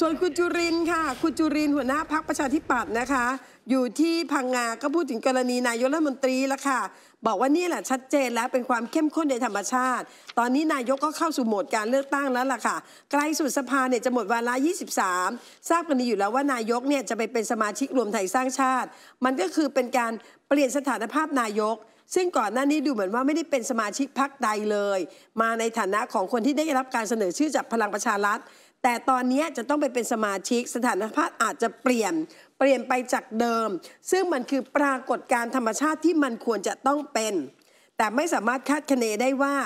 ส่วนคุณจุรินค่ะคุณจุรินหัวหน้าพักประชาธิปัตย์นะคะ อยู่ที่พังงาก็พูดถึงกรณีนายกรัฐมนตรีล้วค่ะบอกว่านี่แหละชัดเจนแล้วเป็นความเข้มข้นในธรรมชาติ ตอนนี้นายกก็เข้าสู่โหมดการเลือกตั้งแล้วล่ะค่ะใกล้สุดสภาเนี่ยจะหมดวาระ23ทราบกันดีอยู่แล้วว่านายกเนี่ยจะไปเป็นสมาชิกรวมไทยสร้างชาติ มันก็คือเป็นการเปลี่ยนสถานภาพนายก ซึ่งก่อนหน้านี้ดูเหมือนว่าไม่ได้เป็นสมาชิกพรรคใดเลย มาในฐานะของคนที่ได้รับการเสนอชื่อจากพลังประชารัฐแต่ตอนนี้จะต้องไปเป็นสมาชิกสถานภาพอาจจะเปลี่ยน เปลี่ยนไปจากเดิม ซึ่งมันคือปรากฏการธรรมชาติที่มันควรจะต้องเป็น แต่ไม่สามารถคาดคะเนได้ว่า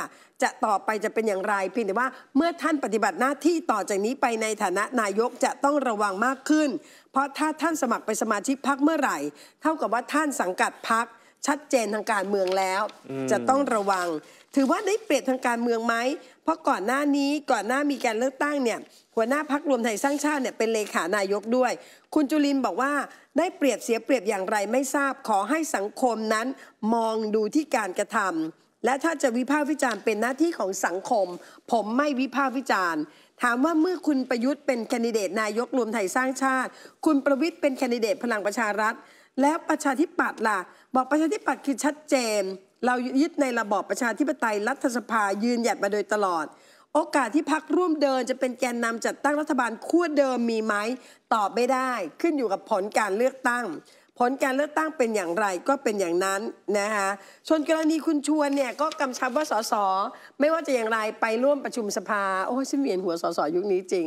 จะต่อไปจะเป็นอย่างไรเพียงแต่ว่าเมื่อท่านปฏิบัติหน้าที่ต่อจากนี้ไปในฐานะนายกจะต้องระวังมากขึ้น เพราะถ้าท่านสมัครไปสมาชิกพักเมื่อไหร่ เท่ากับว่าท่านสังกัดพักชัดเจนทางการเมืองแล้ว จะต้องระวัง ถือว่าได้เปรียบทางการเมืองไหม เพราะก่อนหน้านี้ก่อนหน้ามีการเลือกตั้งเนี่ยหัวหน้าพักรวมไทยสร้างชาติ เนี่ย เป็นเลขานายกด้วย คุณจุลินบอกว่าได้เปรียบเสียเปรียบอย่างไรไม่ทราบ ขอให้สังคมนั้น มองดูที่การกระทำ และถ้าจะวิพากษ์วิจารณ์เป็นหน้าที่ของสังคม ผมไม่วิพากษ์วิจารณ์ถามว่าเมื่อคุณประยุทธ์เป็นแคนดิเดตนายกรวมไทยสร้างชาติ คุณประวิทย์เป็นแคนดิเดตพลังประชารัฐแล้วประชาธิปัตย์ล่ะบอกประชาธิปัตย์คือชัดเจน เรายึดในระบอบประชาธิปไตยรัฐสภายืนหยัดมาโดยตลอด โอกาสที่พักร่วมเดิน จะเป็นแกนนำจัดตั้งรัฐบาลขั้วเดิมมีไหมตอบไม่ได้ขึ้นอยู่กับผลการเลือกตั้ง ผลการเลือกตั้งเป็นอย่างไรก็เป็นอย่างนั้นนะคะชนกรณีคุณชวนเนี่ยก็กำชับว่าสสไม่ว่าจะอย่างไรไปร่วมประชุมสภาโอ้ฉันเวียนหัวสสยุคนี้จริง